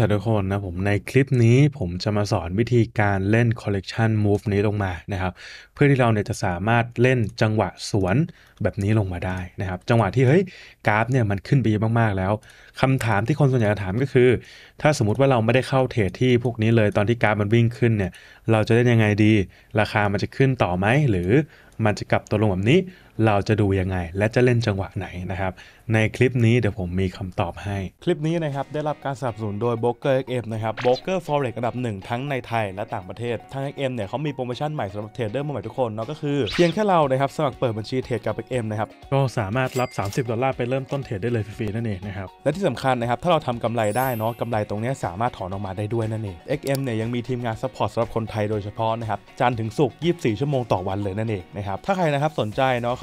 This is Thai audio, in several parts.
สวัสดีทุกคนนะผมในคลิปนี้ผมจะมาสอนวิธีการเล่น collection move นี้ลงมานะครับเพื่อที่เราเนี่ยจะสามารถเล่นจังหวะสวนแบบนี้ลงมาได้นะครับ จังหวะที่เฮ้ยกราฟเนี่ยมันขึ้นไปเยอะมากๆแล้ว คำถามที่คนส่วนใหญ่จะถามก็คือ ถ้าสมมติว่าเราไม่ได้เข้าเทรดที่พวกนี้เลยตอนที่กราฟมันวิ่งขึ้นเนี่ยเราจะเล่นยังไงดี ราคามันจะขึ้นต่อไหม หรือมันจะกลับตัวลงแบบนี้เราจะดูยังไงและจะเล่นจังหวะไหนนะครับ ในคลิปนี้เดี๋ยวผมมีคำตอบให้ คลิปนี้นะครับ ได้รับการสนับสนุนโดย b r o k e r XM นะครับ b r o k e r Forex ระดับหนึ่ง ทั้งในไทยและต่างประเทศทาง XM เนี่ยเขามีโปรโมชั่นใหม่สำหรับเทรดเดอร์มือใหม่ทุกคนเนาะก็คือเพียงแค่เรานะครับสมัครเปิดบัญชีเทรดกับ XM นะครับ ก็สามารถรับ 30ดอลลาร์ไปเริ่มต้นเทรดได้เลยฟรีๆนั่นเองนะครับและที่สำคัญนะครับถ้าเราทำกำไรได้เนาะกำไรตรงนี้สามารถถอนออกมาได้ด้วยนั่นเอง XM เนี่ยยังมีทีมงานซัพพอร์ตสำหรับคนไทยโดยเฉพาะนะครับจันถึงศุกร์24 ชั่วโมงต่อวันเลยนั่นเองนะครับถ้าใครนะครับสนใจเนาะ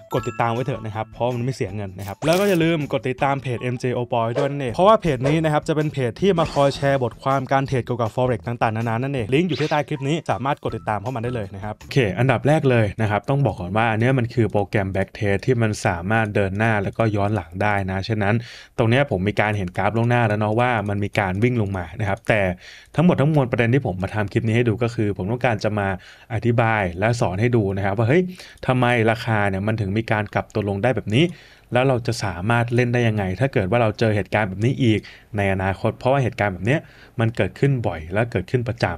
กดติดตามไว้เถอะนะครับ เพราะมันไม่เสียเงินนะครับ แล้วก็อย่าลืมกดติดตามเพจ MJ o p o y ด้วยนั่นเองเพราะว่าเพจนี้นะครับจะเป็นเพจที่มาคอยแชร์บทความการเทรดเกี่ยวกับ forex ต่างๆ นานา นั่นเอง ลิงก์อยู่ที่ใต้คลิปนี้ สามารถกดติดตามเข้ามาได้เลยนะครับ โอเค อันดับแรกเลยนะครับ ต้องบอกก่อนว่า อันนี้มันคือโปรแกรม back test ที่มันสามารถเดินหน้าแล้วก็ย้อนหลังได้นะ ฉะนั้น ตรงนี้ผมมีการเห็นกราฟล่วงหน้าแล้วเนาะว่ามันมีการวิ่งลงมา นะครับ แต่ทั้งหมดทั้งมวลประเด็นที่ผมมาทำคลิปนี้ให้ดูก็คือ ผมต้องการจะมาอธิบายและสอนให้ดูนะครับว่าเฮ้ยทำไมราคาเนี่ยมันถึงมีีการกลับตัวลงได้แบบนี้ แล้วเราจะสามารถเล่นได้ยังไง ถ้าเกิดว่าเราเจอเหตุการณ์แบบนี้อีก ในอนาคต เพราะว่าเหตุการณ์แบบนี้มันเกิดขึ้นบ่อยและเกิดขึ้นประจำ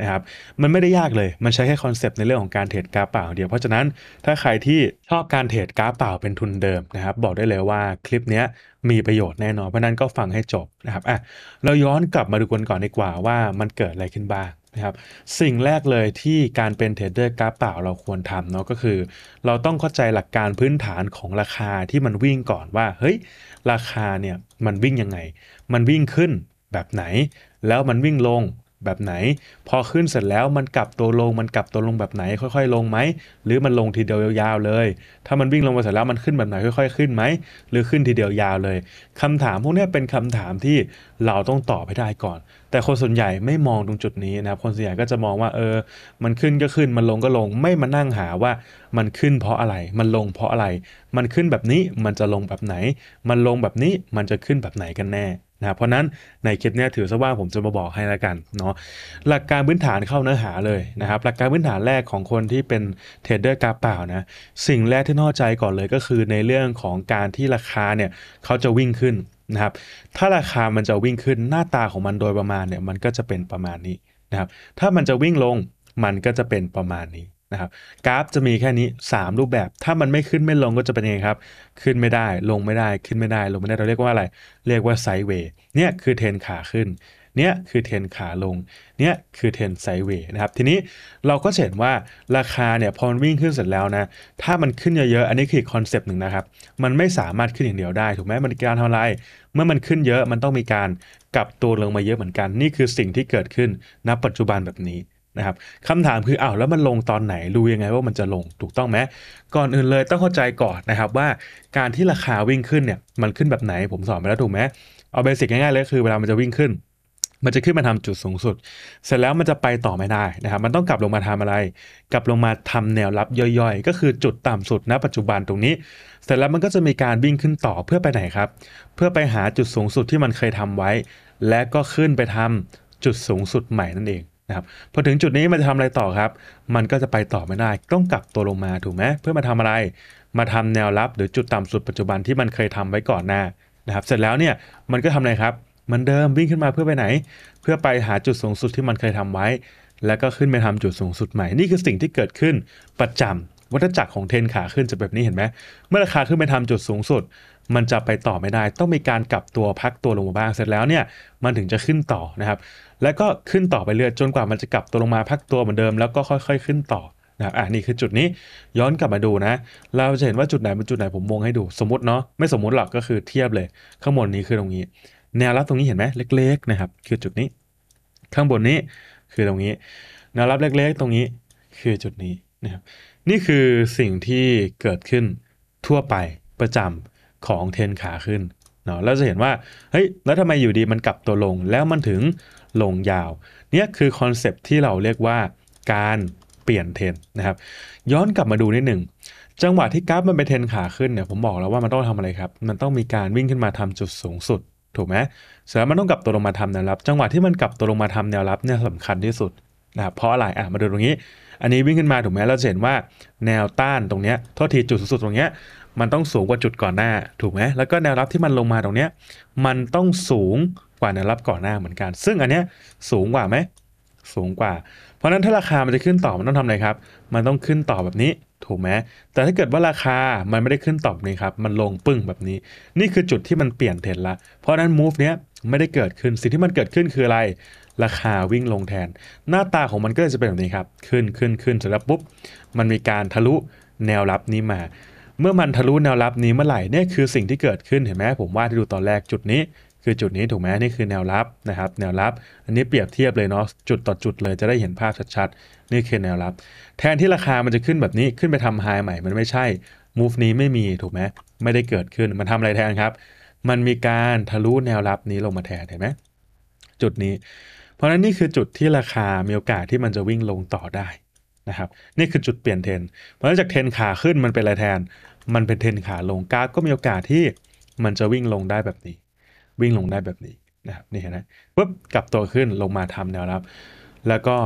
นะครับมันไม่ได้ยากเลย มันใช้แค่คอนเซปต์ในเรื่องของการเทรดกราฟเปล่าเดียวเพราะฉะนั้นถ้าใครที่ชอบการเทรดกราฟเปล่าเป็นทุนเดิมนะครับบอกได้เลยว่าคลิปนี้มีประโยชน์แน่นอนเพราะนั้นก็ฟังให้จบนะครับอ่ะเราย้อนกลับมาดูกันก่อนดีกว่าว่ามันเกิดอะไรขึ้นบ้างนะครับสิ่งแรกเลยที่การเป็นเทรดเดอร์กราฟเปล่าเราควรทำเนาะก็คือเราต้องเข้าใจหลักการพื้นฐานของราคาที่มันวิ่งก่อนว่าเฮ้ยราคาเนี่ยมันวิ่งยังไง มันวิ่งขึ้นแบบไหน แล้วมันวิ่งลงแบบไหน พอขึ้นเสร็จแล้วมันกลับตัวลงมันกลับตัวลงแบบไหน ค่อยๆ ลงไหมหรือมันลงทีเดียวยาวๆเลย ถ้ามันวิ่งลงมาเสร็จแล้วมันขึ้นแบบไหนค่อยๆขึ้นไหมหรือขึ้นทีเดียวยาวเลย คำถามพวกนี้เป็นคำถามที่เราต้องตอบให้ได้ก่อน แต่คนส่วนใหญ่ไม่มองตรงจุดนี้นะครับ คนส่วนใหญ่ก็จะมองว่า เออ มันขึ้นก็ขึ้นมันลงก็ลงไม่มานั่งหาว่า มันขึ้นเพราะอะไรมันลงเพราะอะไร มันขึ้นแบบนี้มันจะลงแบบไหน มันลงแบบนี้มันจะขึ้นแบบไหนกันแน่นะเพราะนั้นในคลิปนี้ถือซะว่าผมจะมาบอกให้ละกันเนาะหลักการพื้นฐานเข้าเนื้อหาเลยนะครับหลักการพื้นฐานแรกของคนที่เป็นเทรดเดอร์กาเปล่านะสิ่งแรกที่น่าใจก่อนเลยก็คือ ในเรื่องของการที่ราคาเนี่ยเขาจะวิ่งขึ้นนะครับถ้าราคามันจะวิ่งขึ้นหน้าตาของมันโดยประมาณเนี่ยมันก็จะเป็นประมาณนี้นะครับถ้ามันจะวิ่งลงมันก็จะเป็นประมาณนี้ะครับกราฟจะมีแค่นี้ 3 รูปแบบ ถ้ามันไม่ขึ้นไม่ลงก็จะเป็นยังไงครับ ขึ้นไม่ได้ ลงไม่ได้ ขึ้นไม่ได้ ลงไม่ได้ เราเรียกว่าอะไร เรียกว่าไซด์เวย์ เนี่ยคือเทนขาขึ้น เนี่ยคือเทนขาลง เนี่ยคือเทนไซด์เวย์นะครับ ทีนี้เราก็เห็นว่าราคาเนี่ยพอวิ่งขึ้นเสร็จแล้วนะ ถ้ามันขึ้นเยอะๆ อันนี้คือคอนเซปต์หนึ่งนะครับ มันไม่สามารถขึ้นอย่างเดียวได้ถูกไหมมันการทำอะไร เมื่อมันขึ้นเยอะ มันต้องมีการกลับตัวลงมาเยอะเหมือนกัน นี่คือสิ่งที่เกิดขึ้นณปัจจุบันแบบนี้นะครับคำถามคืออ้าวแล้วมันลงตอนไหนรู้ยังไงว่ามันจะลงถูกต้องไหมก่อนอื่นเลยต้องเข้าใจก่อนนะครับว่า การที่ราคาวิ่งขึ้นเนี่ยมันขึ้นแบบไหนผมสอนไปแล้วถูกไหมเอาเบสิกง่ายๆเลยคือเวลามันจะวิ่งขึ้น มันจะขึ้นมาทำจุดสูงสุด เสร็จแล้วมันจะไปต่อไม่ได้นะครับมันต้องกลับลงมาทำอะไร กลับลงมาทำแนวรับย่อยๆ ก็คือจุดต่ำสุดณ ปัจจุบันตรงนี้ เสร็จแล้วมันก็จะมีการวิ่งขึ้นต่อเพื่อไปไหนครับเพื่อไปหาจุดสูงสุดที่มันเคยทำไว้ และก็ขึ้นไปทำจุดสูงสุดใหม่นั่นเองนะครับพอถึงจุดนี้มันจะทำอะไรต่อครับ มันก็จะไปต่อไม่ได้ ต้องกลับตัวลงมาถูกไหมเพื่อมาทำอะไร มาทำแนวรับหรือจุดต่ำสุดปัจจุบันที่มันเคยทำไว้ก่อนหน้านะครับเสร็จแล้วเนี่ยมันก็ทำอะไรครับเหมือนเดิมวิ่งขึ้นมาเพื่อไปไหน เพื่อไปหาจุดสูงสุดที่มันเคยทำไว้ แล้วก็ขึ้นไปทำจุดสูงสุดใหม่นี่คือสิ่งที่เกิดขึ้นประจำวัฏจักรของเทนขาขึ้นจะแบบนี้เห็นไหม เมื่อราคาขึ้นไปทำจุดสูงสุด มันจะไปต่อไม่ได้ ต้องมีการกลับตัวพักตัวลงมาบ้างเสร็จแล้วเนี่ย มันถึงจะขึ้นต่อนะครับ แล้วก็ขึ้นต่อไปเรื่อยจนกว่ามันจะกลับตัวลงมาพักตัวเหมือนเดิมแล้วก็ค่อยๆขึ้นต่อนะครับอ่านี่คือจุดนี้ ย้อนกลับมาดูนะ เราจะเห็นว่าจุดไหนเป็นจุดไหน ผมวงให้ดู สมมติเนาะ ไม่สมมติหรอกก็คือเทียบเลย ข้างบนนี้คือตรงนี้ แนวรับตรงนี้เห็นไหม เล็ก ๆนะครับ คือจุดนี้ ข้างบนนี้คือตรงนี้ แนวรับเล็ก ๆตรงนี้ คือจุดนี้นะครับนี่คือสิ่งที่เกิดขึ้นทั่วไปประจำของเทนขาขึ้นเนาะแล้วจะเห็นว่าเฮ้ยแล้วทำไมอยู่ดีมันกลับตัวลงแล้วมันถึงลงยาว เนี่ยคือคอนเซปที่เราเรียกว่าการเปลี่ยนเทนนะครับ ย้อนกลับมาดูนิดหนึ่งจังหวะที่กราฟมันไปเทนขาขึ้นเนี่ยผมบอกแล้วว่ามันต้องทำอะไรครับ มันต้องมีการวิ่งขึ้นมาทำจุดสูงสุดถูกไหมเสร็จแล้วมันต้องกลับตัวลงมาทำแนวรับ จังหวะที่มันกลับตัวลงมาทำแนวรับเนี่ยสำคัญที่สุดนะครับเพราะอะไรอ่ะมาดูตรงนี้อันนี้วิ่งขึ้นมาถูกไหมเราเห็นว่าแนวต้านตรงเนี้ยทษทีจุดสูงสุดตรงเนี้ยมันต้องสูงกว่าจุดก่อนหน้า ถูกไหมแล้วก็แนวรับที่มันลงมาตรงเนี้ยมันต้องสูงกว่าแนวรับก่อนหน้าเหมือนกัน ซึ่งอันเนี้ยสูงกว่าไหมสูงกว่า เพราะนั้นถ้าราคามันจะขึ้นต่อมันต้องทำอะไรครับมันต้องขึ้นต่อแบบนี้ถูกไหมแต่ถ้าเกิดว่าราคามันไม่ได้ขึ้นต่อนี้ครับมันลงปึ้งแบบนี้ นี่คือจุดที่มันเปลี่ยนเทรนละ เพราะนั้น move เนี้ยไม่ได้เกิดขึ้นสิ่งที่มันเกิดขึ้นคืออะไรราคาวิ่งลงแทน หน้าตาของมัน ก็จะเป็นแบบนี้ครับ ขึ้นขึ้นขึ้นเสร็จแล้วปุ๊บมันมีการทะลุแนวรับนี้มา เมื่อมันทะลุแนวรับนี้เมื่อไหร่เนี่ยคือสิ่งที่เกิดขึ้นเห็นไหมผมว่าที่ดูตอนแรกจุดนี้ คือจุดนี้ถูกไหมนี่คือแนวรับนะครับ แนวรับ อันนี้เปรียบเทียบเลยเนาะจุดต่อจุดเลยจะได้เห็นภาพชัดๆ นี่คือแนวรับ แทนที่ราคามันจะขึ้นแบบนี้ขึ้นไปทำไฮใหม่มันไม่ใช่ move นี้ไม่มีถูกไหมไม่ได้เกิดขึ้นมันทำอะไรแทนครับ มันมีการทะลุแนวรับนี้ลงมาแทนเห็นไหมจุดนี้เพราะนั้นนี่คือจุดที่ราคามีโอกาสที่มันจะวิ่งลงต่อได้นะครับนี่คือจุดเปลี่ยนเทนเพราะจากเทนขาขึ้นมันเป็นอะไรแทน มันเป็นเทนขาลงกราฟก็มีโอกาสที่มันจะวิ่งลงได้แบบนี้ วิ่งลงได้แบบนี้นะครับนี่เห็นไหมปุ๊บกลับตัวขึ้นลงมาทำแนวรับ แล้วก็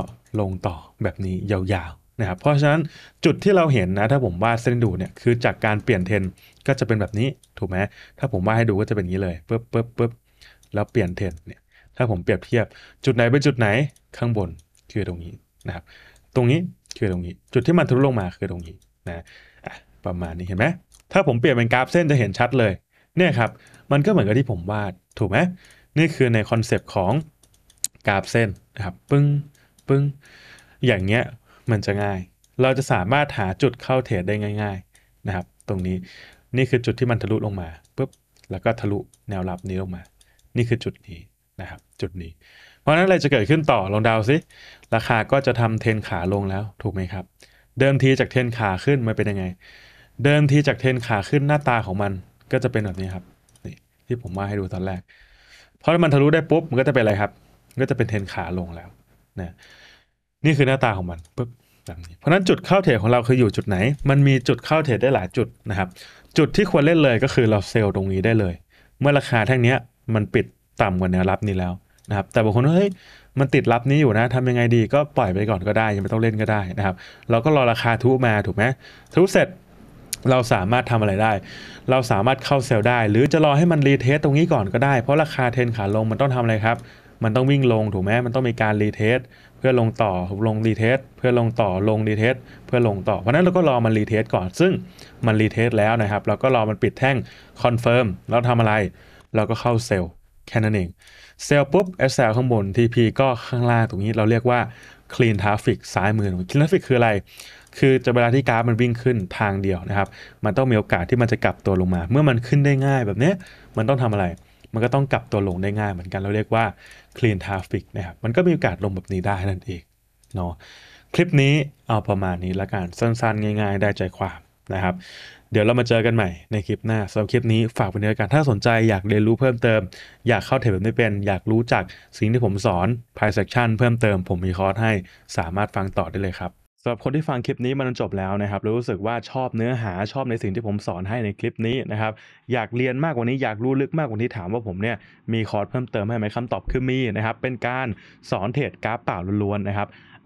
ลงต่อแบบนี้ ยาวๆนะครับเพราะฉะนั้นจุดที่เราเห็นนะถ้าผมวาดเส้นดูเนี่ยคือจากการเปลี่ยนเทนก็จะเป็นแบบนี้ถูกไหมถ้าผมวาดให้ดูก็จะเป็นอย่างนี้เลยปุ๊บปุ๊บปุ๊บแล้วเปลี่ยนเทนเนี่ยถ้าผมเปรียบเทียบ จุดไหนเป็นจุดไหนข้างบนคือตรงนี้นะครับ ตรงนี้คือตรงนี้ จุดที่มันทะลุลงมาคือตรงนี้นะประมาณนี้เห็นไหมถ้าผมเปลี่ยนเป็นกราฟเส้นจะเห็นชัดเลย เนี่ยครับมันก็เหมือนกับที่ผมวาดถูกไหมนี่คือในคอนเซปต์ของกราฟเส้นนะครับปึ้งปึ้งอย่างเงี้ยมันจะง่าย เราจะสามารถหาจุดเข้าเทรดได้ง่าย ๆนะครับ ตรงนี้นี่คือจุดที่มันทะลุลงมาปุ๊บแล้วก็ทะลุแนวรับนี้ลงมา นี่คือจุดนี้นะครับจุดนี้เพราะนั้นอะไรจะเกิดขึ้นต่อลองดาวซิราคาก็จะทำเทนขาลงแล้วถูกไหมครับ เดิมทีจากเทนขาขึ้นมันเป็นยังไง เดิมทีจากเทนขาขึ้นหน้าตาของมันก็จะเป็นแบบนี้ครับนี่ที่ผมมาให้ดูตอนแรก เพราะมันทะลุได้ปุ๊บ มันก็จะเป็นอะไรครับ ก็จะเป็นเทนขาลงแล้วน่นี่คือหน้าตาของมันปุ๊บแบบนี้ เพราะนั้นจุดเข้าเทรดของเราคืออยู่จุดไหน มันมีจุดเข้าเทรดได้หลายจุดนะครับ จุดที่ควรเล่นเลยก็คือเราเซลล์ตรงนี้ได้เลย เมื่อราคาแท่งนี้มันปิดต่ำกว่าแนวรับนี้แล้วนะครับแต่บางคนเฮ้ยมันติดรับนี้อยู่นะทำยังไงดีก็ปล่อยไปก่อนก็ได้ ยังไม่ต้องเล่นก็ได้นะครับ เราก็รอราคาทุมาถูกไหมทุเสร็จ เราสามารถทำอะไรได้ เราสามารถเข้าเซลล์ได้ หรือจะรอให้มันรีเทสตรงนี้ก่อนก็ได้ เพราะราคาเทนขาลงมันต้องทำอะไรครับ มันต้องวิ่งลงถูกไหมมันต้องมีการรีเทสเพื่อลงต่อลงรีเทสเพื่อลงต่อลงรีเทสเพื่อลงต่อ เพราะนั้นเราก็รอมันรีเทสก่อน ซึ่งมันรีเทสแล้วนะครับ เราก็รอมันปิดแท่งคอนเฟิร์มแล้วทำอะไรเราก็เข้าเซลล์แค่นั้นเองเซลปุ๊บ SL ข้างบน TP ก็ข้างล่างตรงนี้เราเรียกว่า clean traffic ซ้ายมือ clean traffic คืออะไร คือจะเวลาที่กราฟมันวิ่งขึ้นทางเดียวนะครับมันต้องมีโอกาสที่มันจะกลับตัวลงมา เมื่อมันขึ้นได้ง่าย แบบนี้มันต้องทำอะไร มันก็ต้องกลับตัวลงได้ง่าย เหมือนกันเราเรียกว่า clean traffic นะครับมันก็มีโอกาสลงแบบนี้ได้นั่นเองเนาะคลิปนี้เอาประมาณนี้ละกันสั้นๆง่าย ๆ ได้ใจความนะครับเดี๋ยวเรามาเจอกันใหม่ในคลิปหน้าสำหรับคลิปนี้ฝากไว้ในการถ้าสนใจอยากเรียนรู้เพิ่มเติม อยากเข้าเทรดแบบไม่เป็นอยากรู้จักสิ่งที่ผมสอน price action เพิ่มเติมผมมีคอร์สให้สามารถฟังต่อได้เลยครับสำหรับคนที่ฟังคลิปนี้มันจบแล้วนะครับรู้สึกว่าชอบเนื้อหาชอบในสิ่งที่ผมสอนให้ในคลิปนี้นะครับ อยากเรียนมากกว่านี้อยากรู้ลึกมากกว่านี้ถามว่าผมเนี่ยมีคอร์สเพิ่มเติมให้ไหมคำตอบคือมีนะครับเป็นการสอนเทรดกราฟเปล่าล้วนๆนะครับ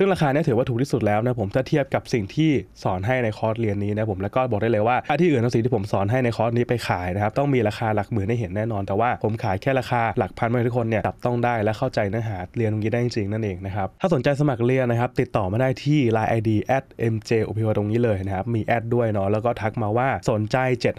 ซึ่งราคาเนี่ยถือว่าถูกที่สุดแล้วนะผมถ้าเทียบกับสิ่งที่สอนให้ในคอร์สเรียนนี้นะผมแล้วก็บอกได้เลยว่าถ้าที่อื่นเอาสิ่งที่ผมสอนให้ในคอร์สนี้ไปขายนะครับต้องมีราคาหลักหมื่นให้เห็นแน่นอน แต่ว่าผมขายแค่ราคาหลักพันไม่ทุกคนเนี่ยจับต้องได้และเข้าใจเนื้อหาเรียนตรงนี้ได้จริงนั่นเองนะครับถ้าสนใจสมัครเรียนนะครับติดต่อมาได้ที่ Line ID mj o p ตรงนี้เลยนะครับมีแอดด้วยเนาะแล้วก็ทักมาว่าสนใจ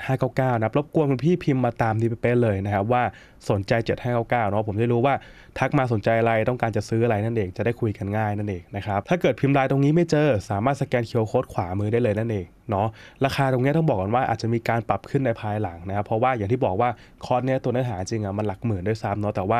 7599นะรบกวนพี่พิมพ์มาตามที่เป๊ะเลยนะครับว่าสนใจ7599เนาะผมได้รู้ว่า ทักมาสนใจอะไร ต้องการจะซื้ออะไรนั่นเองจะได้คุยกันง่ายนั่นเองนะครับถ้าเกิดพิมพ์ลายตรงนี้ไม่เจอสามารถสแกนเคียวโค้ดขวามือได้เลยนั่นเองเนาะราคาตรงนี้ต้องบอกกันว่าอาจจะมีการปรับขึ้นในภายหลังนะครับเพราะว่าอย่างที่บอกว่า คอร์สเนี้ยตัวเนื้อหาจริงอะมันหลักหมื่นด้วยซ้ำเนาะแต่ว่า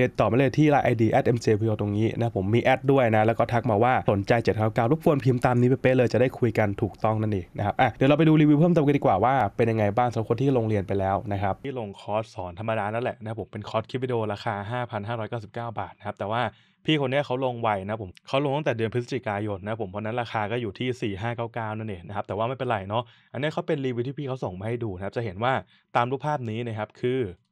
รียนต่อมาเลยที่ไลน์ไออดดีแเ็มเจพีโอตรงนี้นะผมมีแอดด้วยนะ แล้วก็ทักมาว่าสนใจ7จ็ดเก้ารบกวนพิมพ์ตามนี้ไปเป๊ะเลย จะได้คุยกันถูกต้องนั่นเองนะครับอ่ะเดี๋ยวเราไปดูรีวิวเพิ่มเติมกันดีกว่าว่า เป็นยังไงบ้างสำหรับคนที่ลงเรียนไปแล้วนะครับที่ลงคอร์สสอนธรรมดานั่นแหละนะผมเป็นคอร์สคลิปวิดีโอราคา5,599 บาทนะครับแต่ว่าพี่คนนี้เขาลงไวนะผมเขาลงตั้งแต่เดือนพฤศจิกายนนะผมเพราะนั้นราคาก็อยู่ที่ 4599นั่นเองนะครับแต่ว่าไม่เป็นไรเนาะอันนี้เขาเป็นรีวิวที่พี่เขาส่งมาให้ดูนะครับจะเห็นว่าตามรูปภาพนี้นะครับคือ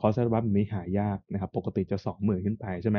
คอร์สอัลบั้มนี้หายากนะครับ ปกติจะ20,000ขึ้นไปใช่ไหม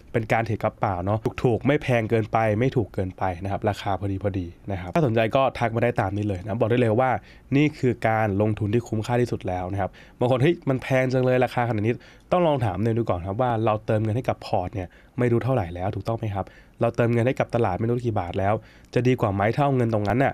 เป็นการถือกระเป๋าเนาะถูกๆไม่แพงเกินไปไม่ถูกเกินไปนะครับราคาพอดีพอดีนะครับถ้าสนใจก็ทักมาได้ตามนี้เลยนะบอกได้เลยว่านี่คือการลงทุนที่คุ้มค่าที่สุดแล้วนะครับบางคนเฮ้ยมันแพงจังเลย ราคาขนาดนี้ต้องลองถามเนยดูก่อนครับว่าเราเติมเงินให้กับพอร์ตเนี่ยไม่รู้เท่าไหร่แล้วถูกต้องไหมครับเราเติมเงินให้กับตลาดไม่รู้กี่บาทแล้ว จะดีกว่าไหมถ้าเอาเงินตรงนั้นน่ะ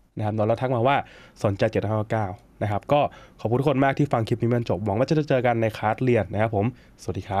นะครับแล้วทักมาว่า สนใจ7้9นะครับ ก็ขอบคุณทุกคนมากที่ฟังคลิปนี้มันจบ หวังว่าจะเจอกันในคลาสเรียนนะครับผม สวัสดีครับ